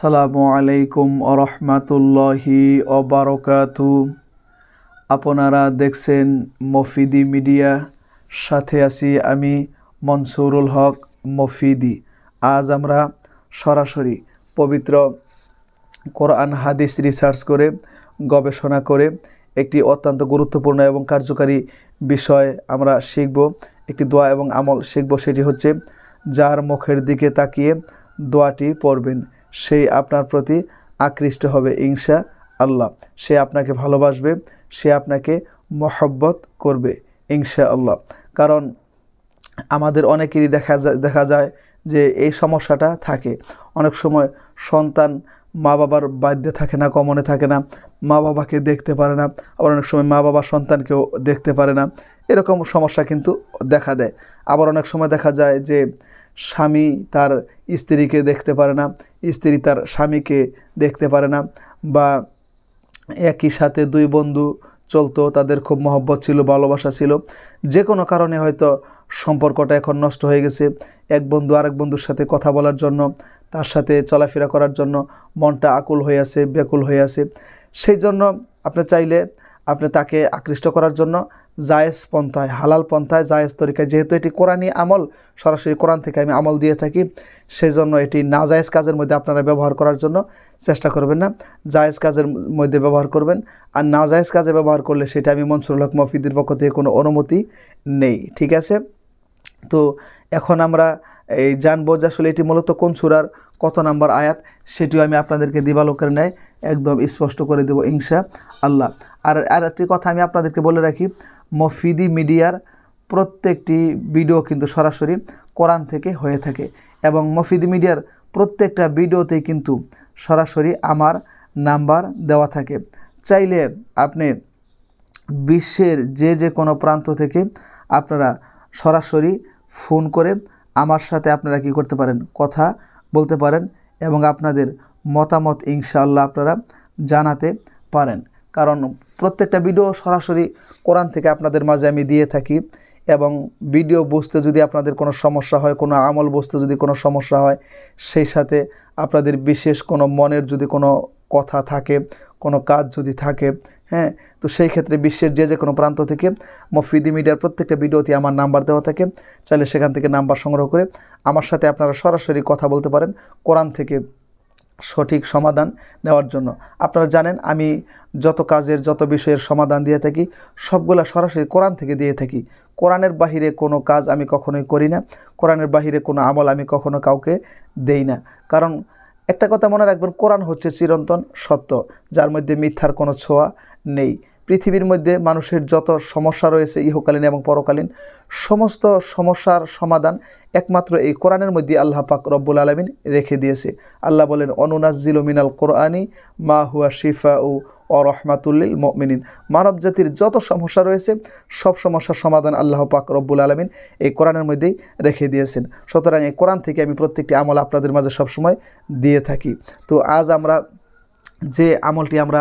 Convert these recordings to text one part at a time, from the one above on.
সালামু আলাইকুম আরহামাতুল্লাহি অবারকাতু আপনারা দেখছেন মফিদি মিডিয়া সাথে আছি আমি মনসুরুল হক মফিদি আজ আমরা সরাসরি পবিত্র কোরআন হাদিস রিসার্চ করে গবেষণা করে একটি অত্যন্ত গুরুত্বপূর্ণ এবং কার্যকারী বিষয় আমরা শিখব একটি দোয়া এবং আমল শিখব সেটি হচ্ছে যার মুখের দিকে তাকিয়ে দোয়াটি পড়বেন সেই আপনার প্রতি আকৃষ্ট হবে ইংসা আল্লাহ সে আপনাকে ভালোবাসবে সে আপনাকে মহব্বত করবে ইংসা আল্লাহ কারণ আমাদের অনেকেরই দেখা যায় দেখা যায় যে এই সমস্যাটা থাকে অনেক সময় সন্তান মা বাবার বাধ্যে থাকে না কমনে থাকে না মা বাবাকে দেখতে পারে না আবার অনেক সময় মা বাবা সন্তানকেও দেখতে পারে না এরকম সমস্যা কিন্তু দেখা দেয় আবার অনেক সময় দেখা যায় যে স্বামী তার স্ত্রীকে দেখতে পারে না স্ত্রী তার স্বামীকে দেখতে পারে না বা একই সাথে দুই বন্ধু চলতো তাদের খুব মহব্বত ছিল ভালোবাসা ছিল যে কোনো কারণে হয়তো সম্পর্কটা এখন নষ্ট হয়ে গেছে এক বন্ধু আরেক বন্ধুর সাথে কথা বলার জন্য তার সাথে চলাফেরা করার জন্য মনটা আকুল হয়ে আছে ব্যাকুল হয়ে আছে সেই জন্য আপনি চাইলে আপনি তাকে আকৃষ্ট করার জন্য জায়েজ পন্থায় হালাল পন্থায় জায়েজ তরিকায় যেহেতু এটি কোরআনই আমল সরাসরি কোরআন থেকে আমি আমল দিয়ে থাকি সেই জন্য এটি না জায়েজ কাজের মধ্যে আপনারা ব্যবহার করার জন্য চেষ্টা করবেন না জায়েজ কাজের মধ্যে ব্যবহার করবেন আর না জায়েজ কাজে ব্যবহার করলে সেটা আমি মনসুরুল হক মফিদের পক্ষ থেকে কোনো অনুমতি নেই ঠিক আছে তো এখন আমরা এই জানবো যে আসলে এটি মূলত কোন সুরার কত নাম্বার আয়াত সেটিও আমি আপনাদেরকে দিবালোকের নেয় একদম স্পষ্ট করে দেব ইংসা আল্লাহ আর আর একটি কথা আমি আপনাদেরকে বলে রাখি মফিদি মিডিয়ার প্রত্যেকটি ভিডিও কিন্তু সরাসরি কোরআন থেকে হয়ে থাকে এবং মফিদি মিডিয়ার প্রত্যেকটা ভিডিওতেই কিন্তু সরাসরি আমার নাম্বার দেওয়া থাকে চাইলে আপনি বিশ্বের যে যে কোনো প্রান্ত থেকে আপনারা সরাসরি ফোন করে আমার সাথে আপনারা কি করতে পারেন কথা বলতে পারেন এবং আপনাদের মতামত ইনশাআল্লাহ আপনারা জানাতে পারেন কারণ প্রত্যেকটা ভিডিও সরাসরি কোরআন থেকে আপনাদের মাঝে আমি দিয়ে থাকি এবং ভিডিও বুঝতে যদি আপনাদের কোনো সমস্যা হয় কোনো আমল বুঝতে যদি কোনো সমস্যা হয় সেই সাথে আপনাদের বিশেষ কোনো মনের যদি কোনো কথা থাকে কোনো কাজ যদি থাকে হ্যাঁ তো সেই ক্ষেত্রে বিশ্বের যে যে কোনো প্রান্ত থেকে মফিদি মিডিয়ার প্রত্যেকটা ভিডিওতে আমার নাম্বার দেওয়া থাকে চাইলে সেখান থেকে নাম্বার সংগ্রহ করে আমার সাথে আপনারা সরাসরি কথা বলতে পারেন কোরআন থেকে সঠিক সমাধান নেওয়ার জন্য আপনারা জানেন আমি যত কাজের যত বিষয়ের সমাধান দিয়ে থাকি সবগুলা সরাসরি কোরআন থেকে দিয়ে থাকি কোরআনের বাহিরে কোনো কাজ আমি কখনোই করি না কোরআনের বাহিরে কোনো আমল আমি কখনো কাউকে দেই না কারণ একটা কথা মনে রাখবেন কোরআন হচ্ছে চিরন্তন সত্য যার মধ্যে মিথ্যার কোনো ছোঁয়া নেই পৃথিবীর মধ্যে মানুষের যত সমস্যা রয়েছে ইহকালীন এবং পরকালীন সমস্ত সমস্যার সমাধান একমাত্র এই কোরআনের মধ্যে আল্লাহ পাক রব্বুল আলমিন রেখে দিয়েছে আল্লাহ বলেন অনুনাজিল মিনাল কোরআনি মা হুয়া শিফা ও ও রহমাতুল্লিল মমিনিন মানব জাতির যত সমস্যা রয়েছে সব সমস্যার সমাধান আল্লাহ পাক রব্বুল আলমিন এই কোরআনের মধ্যেই রেখে দিয়েছেন সুতরাং এই কোরআন থেকে আমি প্রত্যেকটি আমল আপনাদের মাঝে সবসময় দিয়ে থাকি তো আজ আমরা যে আমলটি আমরা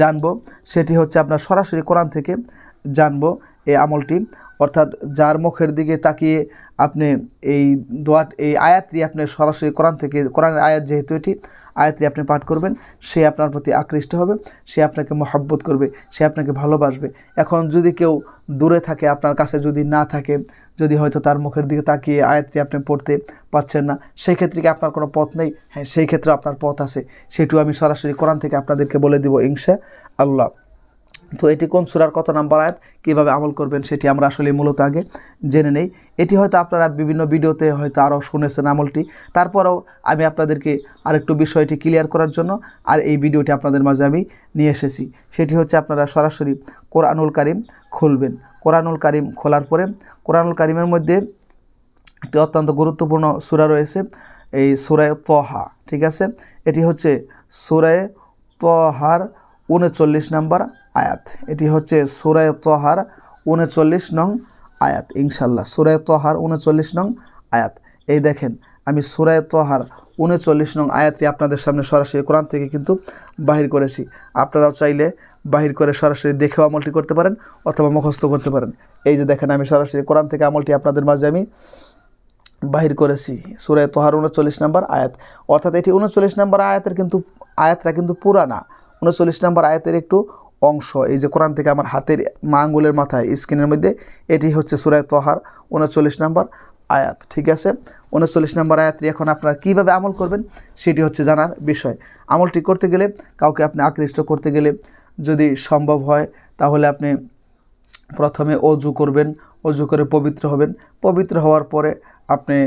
জানব সেটি হচ্ছে আপনার সরাসরি কোরআন থেকে জানব এই আমলটি অর্থাৎ যার মুখের দিকে তাকিয়ে আপনি এই দোয়া এই আয়াতটি আপনি সরাসরি কোরআন থেকে কোরআনের আয়াত যেহেতু এটি আয়াতটি আপনি পাঠ করবেন সে আপনার প্রতি আকৃষ্ট হবে সে আপনাকে মহাব্বত করবে সে আপনাকে ভালোবাসবে এখন যদি কেউ দূরে থাকে আপনার কাছে যদি না থাকে যদি হয়তো তার মুখের দিকে তাকিয়ে আয়াতটি আপনি পড়তে পারছেন না সেই ক্ষেত্রে কি আপনার কোনো পথ নেই হ্যাঁ সেই ক্ষেত্রে আপনার পথ আছে সেটু আমি সরাসরি কোরআন থেকে আপনাদেরকে বলে দিব ইংশা আল্লাহ তো এটি কোন সুরার কত নাম্বার আয়াত কীভাবে আমল করবেন সেটি আমরা আসলে মূলত আগে জেনে নেই এটি হয়তো আপনারা বিভিন্ন ভিডিওতে হয়তো আরও শুনেছেন আমলটি তারপরেও আমি আপনাদেরকে আরেকটু বিষয়টি ক্লিয়ার করার জন্য আর এই ভিডিওটি আপনাদের মাঝে আমি নিয়ে এসেছি সেটি হচ্ছে আপনারা সরাসরি কোরআনুল কারিম খুলবেন কোরআনুল কারিম খোলার পরে কোরআনুল কারিমের মধ্যে একটি অত্যন্ত গুরুত্বপূর্ণ সুরা রয়েছে এই সুরায় তহা ঠিক আছে এটি হচ্ছে সুরায় তহার উনচল্লিশ নম্বর আয়াত এটি হচ্ছে সুরায় তহার উনচল্লিশ নং আয়াত ইনশাল্লাহ সুরায় তহার উনচল্লিশ নং আয়াত এই দেখেন আমি সুরায় তহার উনচল্লিশ নং আয়াতটি আপনাদের সামনে সরাসরি কোরআন থেকে কিন্তু বাহির করেছি আপনারাও চাইলে বাহির করে সরাসরি দেখেও আমলটি করতে পারেন অথবা মুখস্থ করতে পারেন এই যে দেখেন আমি সরাসরি কোরআন থেকে আমলটি আপনাদের মাঝে আমি বাহির করেছি সুরায় তোহার উনচল্লিশ নম্বর আয়াত অর্থাৎ এটি উনচল্লিশ নম্বর আয়াতের কিন্তু আয়াতটা কিন্তু পুরানা উনচল্লিশ নম্বর আয়াতের একটু অংশ এই যে কোরআন থেকে আমার হাতের মা আঙ্গুলের মাথায় স্ক্রিনের মধ্যে এটি হচ্ছে সুরায় তহার উনচল্লিশ নম্বর আয়াত ঠিক আছে উনচল্লিশ নম্বর আয়াতটি এখন আপনারা কীভাবে আমল করবেন সেটি হচ্ছে জানার বিষয় আমলটি করতে গেলে কাউকে আপনি আকৃষ্ট করতে গেলে যদি সম্ভব হয় তাহলে আপনি প্রথমে অজু করবেন অজু করে পবিত্র হবেন পবিত্র হওয়ার পরে আপনি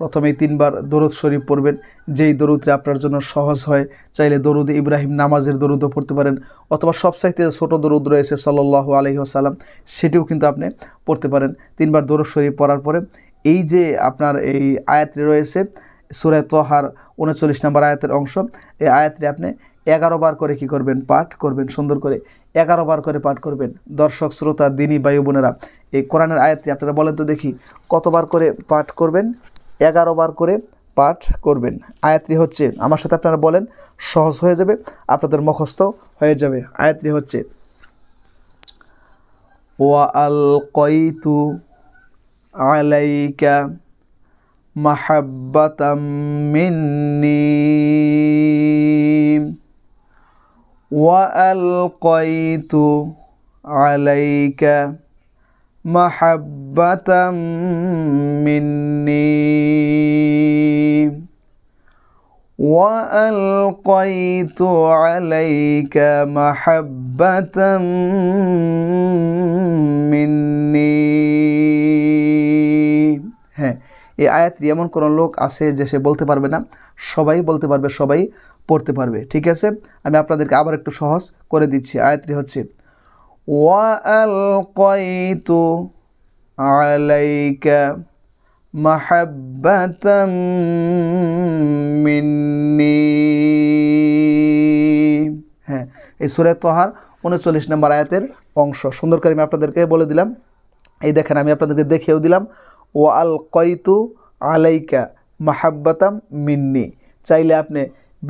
প্রথমেই তিনবার দরুদ শরীফ পড়বেন যেই দরুদটি আপনার জন্য সহজ হয় চাইলে দরুদ ইব্রাহিম নামাজের দরুদও পড়তে পারেন অথবা সবসাইতে ছোট দরুদ রয়েছে সাল্লাহ আলহিহাসাল্লাম সেটিও কিন্তু আপনি পড়তে পারেন তিনবার দরুদ শরীফ পড়ার পরে এই যে আপনার এই আয়াতটি রয়েছে সুরে তোহার উনচল্লিশ নম্বর আয়াতের অংশ এই আয়াতটি আপনি এগারো বার করে কি করবেন পাঠ করবেন সুন্দর করে এগারো বার করে পাঠ করবেন দর্শক শ্রোতা দিনী বায়ু বোনেরা এই কোরআনের আয়াতটি আপনারা বলেন তো দেখি কতবার করে পাঠ করবেন এগারো বার করে পাঠ করবেন আয়াত্রি হচ্ছে আমার সাথে আপনারা বলেন সহজ হয়ে যাবে আপনাদের মুখস্থ হয়ে যাবে আয়াত্রি হচ্ছে ওয়া আল কয়তু আলাইকা মাহাব্বাতাম মিন্নি ওয়া আল কয়তু আলাইকা محبة مني وألقيت عليك محبة مني হ্যাঁ এই আয়াত এমন কোনো লোক আছে যে সে বলতে পারবে না সবাই বলতে পারবে সবাই পড়তে পারবে ঠিক আছে আমি আপনাদেরকে আবার একটু সহজ করে দিচ্ছি আয়াতটি হচ্ছে وألقيت عليك محبة مني হ্যাঁ এই সুরে তোহার উনচল্লিশ নম্বর আয়াতের অংশ সুন্দর করে আমি আপনাদেরকে বলে দিলাম এই দেখেন আমি আপনাদেরকে দেখেও দিলাম ও আল কয়তু আলাইকা মাহাব্বাতাম মিন্নি চাইলে আপনি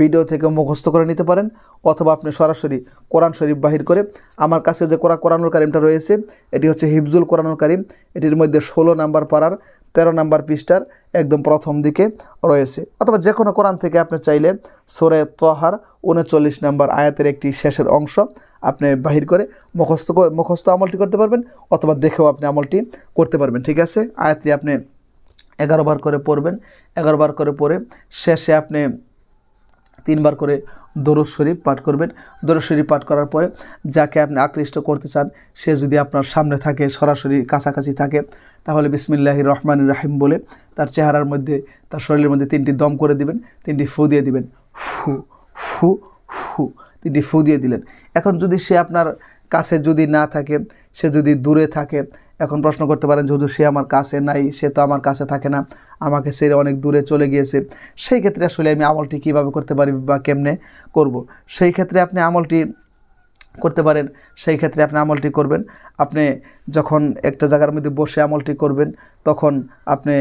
ভিডিও থেকে মুখস্থ করে নিতে পারেন অথবা আপনি সরাসরি কোরআন শরীফ বাহির করে আমার কাছে যে কোরআ কোরআনুল কারিমটা রয়েছে এটি হচ্ছে হিফজুল কোরআনুল কারিম এটির মধ্যে ষোলো নাম্বার পাড়ার তেরো নাম্বার পৃষ্ঠার একদম প্রথম দিকে রয়েছে অথবা যে কোনো কোরআন থেকে আপনি চাইলে সোরে তহার উনচল্লিশ নাম্বার আয়াতের একটি শেষের অংশ আপনি বাহির করে মুখস্থ মুখস্থ আমলটি করতে পারবেন অথবা দেখেও আপনি আমলটি করতে পারবেন ঠিক আছে আয়াতটি আপনি এগারো বার করে পড়বেন এগারো বার করে পড়ে শেষে আপনি তিনবার করে দরুদ শরীফ পাঠ করবেন দরুদ শরীফ পাঠ করার পরে যাকে আপনি আকৃষ্ট করতে চান সে যদি আপনার সামনে থাকে সরাসরি কাছাকাছি থাকে তাহলে বিসমিল্লাহ রহমান রাহিম বলে তার চেহারার মধ্যে তার শরীরের মধ্যে তিনটি দম করে দিবেন তিনটি ফু দিয়ে দিবেন ফু ফু ফু তিনটি ফু দিয়ে দিলেন এখন যদি সে আপনার কাছে যদি না থাকে সে যদি দূরে থাকে এখন প্রশ্ন করতে পারেন যে হুজুর সে আমার কাছে নাই সে তো আমার কাছে থাকে না আমাকে সেরে অনেক দূরে চলে গিয়েছে সেই ক্ষেত্রে আসলে আমি আমলটি কিভাবে করতে পারি বা কেমনে করব। সেই ক্ষেত্রে আপনি আমলটি করতে পারেন সেই ক্ষেত্রে আপনি আমলটি করবেন আপনি যখন একটা জায়গার মধ্যে বসে আমলটি করবেন তখন আপনি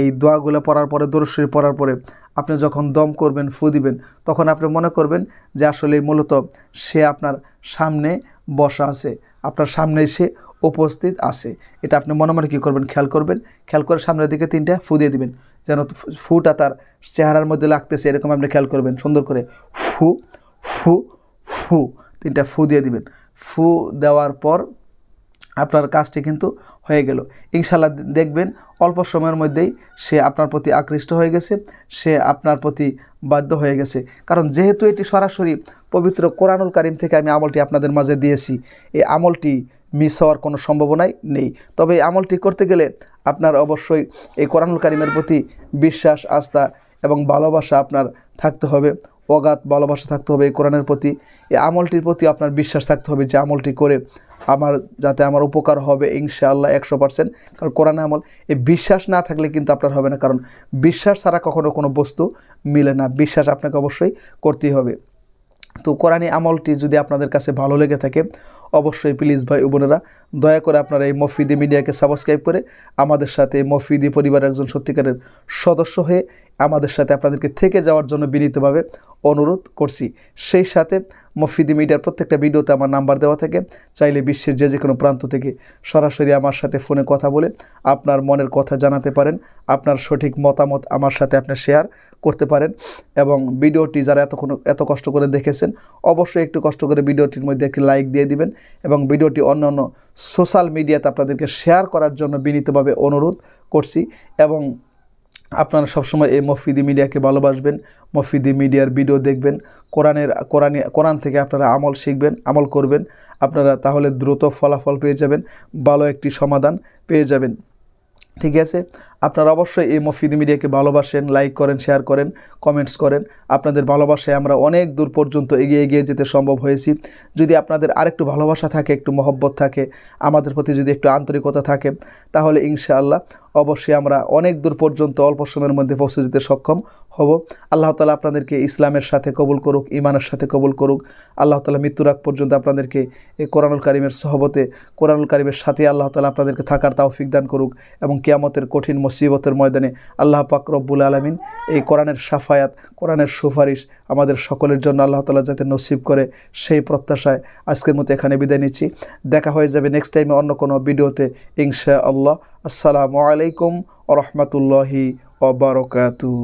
এই দোয়াগুলো পড়ার পরে দরশরী পড়ার পরে আপনি যখন দম করবেন ফু দিবেন তখন আপনি মনে করবেন যে আসলে মূলত সে আপনার সামনে বসা আছে আপনার সামনে সে উপস্থিত আছে এটা আপনি মনে মনে কী করবেন খেয়াল করবেন খেয়াল করে সামনের দিকে তিনটা ফু দিয়ে দিবেন যেন ফুটা তার চেহারার মধ্যে লাগতেছে এরকম আপনি খেয়াল করবেন সুন্দর করে ফু ফু ফু তিনটা ফু দিয়ে দিবেন ফু দেওয়ার পর আপনার কাজটি কিন্তু হয়ে গেল ইনশাল্লাহ দেখবেন অল্প সময়ের মধ্যেই সে আপনার প্রতি আকৃষ্ট হয়ে গেছে সে আপনার প্রতি বাধ্য হয়ে গেছে কারণ যেহেতু এটি সরাসরি পবিত্র কোরআনুল কারিম থেকে আমি আমলটি আপনাদের মাঝে দিয়েছি এই আমলটি মিস হওয়ার কোনো সম্ভাবনাই নেই তবে এই আমলটি করতে গেলে আপনার অবশ্যই এই কোরআনুল কারিমের প্রতি বিশ্বাস আস্থা এবং ভালোবাসা আপনার থাকতে হবে অগাধ ভালোবাসা থাকতে হবে এই কোরআনের প্রতি এই আমলটির প্রতি আপনার বিশ্বাস থাকতে হবে যে আমলটি করে আমার যাতে আমার উপকার হবে ইনশাআল্লাহ একশো পার্সেন্ট কারণ কোরআন আমল এই বিশ্বাস না থাকলে কিন্তু আপনার হবে না কারণ বিশ্বাস ছাড়া কখনো কোনো বস্তু মিলে না বিশ্বাস আপনাকে অবশ্যই করতেই হবে তো কোরআনী আমলটি যদি আপনাদের কাছে ভালো লেগে থাকে অবশ্যই প্লিজ ভাই বোনেরা দয়া করে আপনারা এই মফিদি মিডিয়াকে সাবস্ক্রাইব করে আমাদের সাথে মফিদি পরিবারের একজন সত্যিকারের সদস্য হয়ে আমাদের সাথে আপনাদেরকে থেকে যাওয়ার জন্য বিনীতভাবে অনুরোধ করছি সেই সাথে মফিদি মিডিয়ার প্রত্যেকটা ভিডিওতে আমার নাম্বার দেওয়া থাকে চাইলে বিশ্বের যে যে কোনো প্রান্ত থেকে সরাসরি আমার সাথে ফোনে কথা বলে আপনার মনের কথা জানাতে পারেন আপনার সঠিক মতামত আমার সাথে আপনি শেয়ার করতে পারেন এবং ভিডিওটি যারা এতক্ষণ এত কষ্ট করে দেখেছেন অবশ্যই একটু কষ্ট করে ভিডিওটির মধ্যে একটি লাইক দিয়ে দিবেন এবং ভিডিওটি অন্য অন্য সোশ্যাল মিডিয়াতে আপনাদেরকে শেয়ার করার জন্য বিনীতভাবে অনুরোধ করছি এবং আপনারা সবসময় এই মফিদি মিডিয়াকে ভালোবাসবেন মফিদি মিডিয়ার ভিডিও দেখবেন কোরআনের কোরআনে কোরআন থেকে আপনারা আমল শিখবেন আমল করবেন আপনারা তাহলে দ্রুত ফলাফল পেয়ে যাবেন ভালো একটি সমাধান পেয়ে যাবেন ঠিক আছে আপনারা অবশ্যই এই মফিদ মিডিয়াকে ভালোবাসেন লাইক করেন শেয়ার করেন কমেন্টস করেন আপনাদের ভালোবাসায় আমরা অনেক দূর পর্যন্ত এগিয়ে এগিয়ে যেতে সম্ভব হয়েছি যদি আপনাদের আরেকটু ভালোবাসা থাকে একটু মহব্বত থাকে আমাদের প্রতি যদি একটু আন্তরিকতা থাকে তাহলে ইনশাআল্লাহ অবশ্যই আমরা অনেক দূর পর্যন্ত অল্প সময়ের মধ্যে পৌঁছে যেতে সক্ষম হব আল্লাহ তালা আপনাদেরকে ইসলামের সাথে কবুল করুক ইমানের সাথে কবুল করুক আল্লাহ তালা মৃত্যুর আগ পর্যন্ত আপনাদেরকে এই কোরআনুল কারিমের সহবতে কোরআনুল কারিমের সাথে আল্লাহ তালা আপনাদেরকে থাকার তাওফিক দান করুক এবং কেয়ামতের কঠিন মুসিবতের ময়দানে আল্লাহ পাক রব্বুল আলমিন এই কোরআনের সাফায়াত কোরআনের সুপারিশ আমাদের সকলের জন্য আল্লাহ তালা যাতে নসিব করে সেই প্রত্যাশায় আজকের মতো এখানে বিদায় নিচ্ছি দেখা হয়ে যাবে নেক্সট টাইমে অন্য কোনো ভিডিওতে ইনশা আল্লাহ আসসালামু আলাইকুম ও রহমতুল্লাহি ওবরকাতু